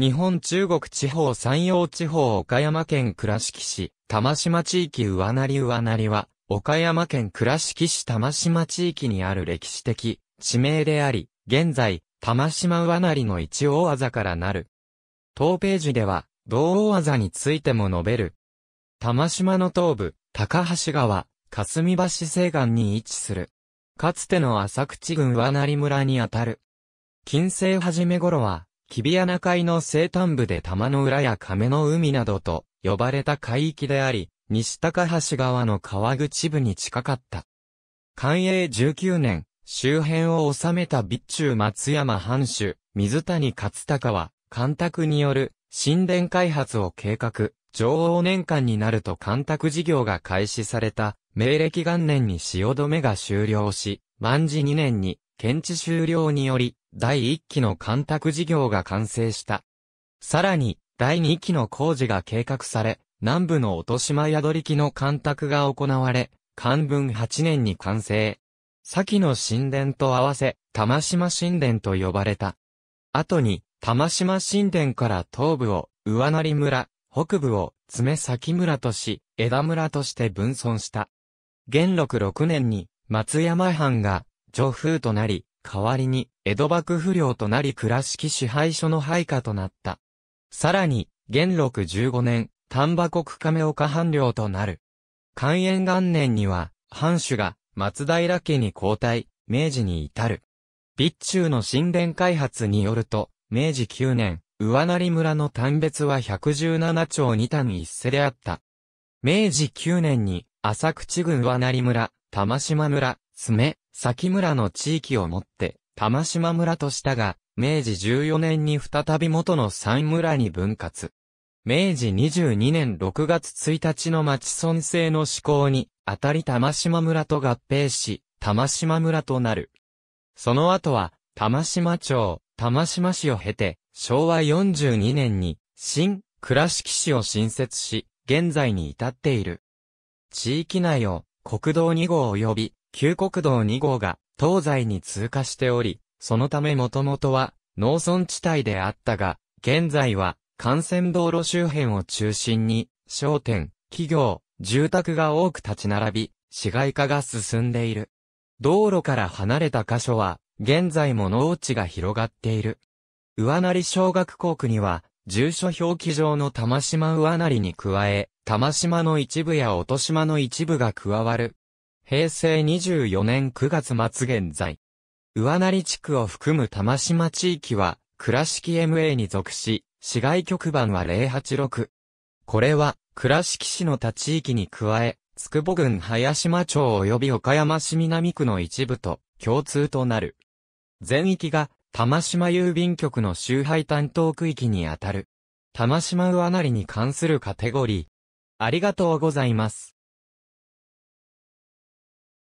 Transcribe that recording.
日本中国地方山陽地方岡山県倉敷市、玉島地域上成上成は、岡山県倉敷市玉島地域にある歴史的地名であり、現在、玉島上成の一大技からなる。当ページでは、同大技についても述べる。玉島の東部、高橋川、霞橋西岸に位置する。かつての浅口郡上成村にあたる。近世初め頃は、キビアナ海の西端部で玉の浦や亀の海などと呼ばれた海域であり、西高橋川の川口部に近かった。寛永19年、周辺を治めた備中松山藩主、水谷勝隆は、干拓による神殿開発を計画、上王年間になると干拓事業が開始された、明暦元年に止めが終了し、万事2年に検地終了により、第1期の干拓事業が完成した。さらに、第2期の工事が計画され、南部の落島宿り木の干拓が行われ、漢文8年に完成。先の神殿と合わせ、玉島神殿と呼ばれた。後に、玉島神殿から東部を、上成村、北部を、爪先村とし、枝村として分村した。元禄6年に、松山藩が、女風となり、代わりに、江戸幕府領となり倉敷支配所の配下となった。さらに、元禄15年、丹波国亀岡藩領となる。寛延元年には、藩主が松平家に交代、明治に至る。備中の神殿開発によると、明治9年、上成村の丹別は117町2単一世であった。明治9年に、浅口郡上成村、玉島村、爪、崎村の地域をもって、玉島村としたが、明治14年に再び元の三村に分割。明治22年6月1日の町村制の施行に、あたり玉島村と合併し、玉島村となる。その後は、玉島町、玉島市を経て、昭和42年に、新、倉敷市を新設し、現在に至っている。地域内を、国道2号及び旧国道2号が東西に通過しており、そのためもともとは農村地帯であったが、現在は幹線道路周辺を中心に商店、企業、住宅が多く立ち並び、市街化が進んでいる。道路から離れた箇所は、現在も農地が広がっている。上成小学校区には、住所表記上の玉島上成に加え、玉島の一部や音島の一部が加わる平成24年9月末現在。上成地区を含む玉島地域は、倉敷 MA に属し、市外局番は086。これは、倉敷市の他地域に加え、筑く郡早島町及び岡山市南区の一部と共通となる。全域が玉島郵便局の周配担当区域にあたる。玉島上成に関するカテゴリー。ありがとうございます。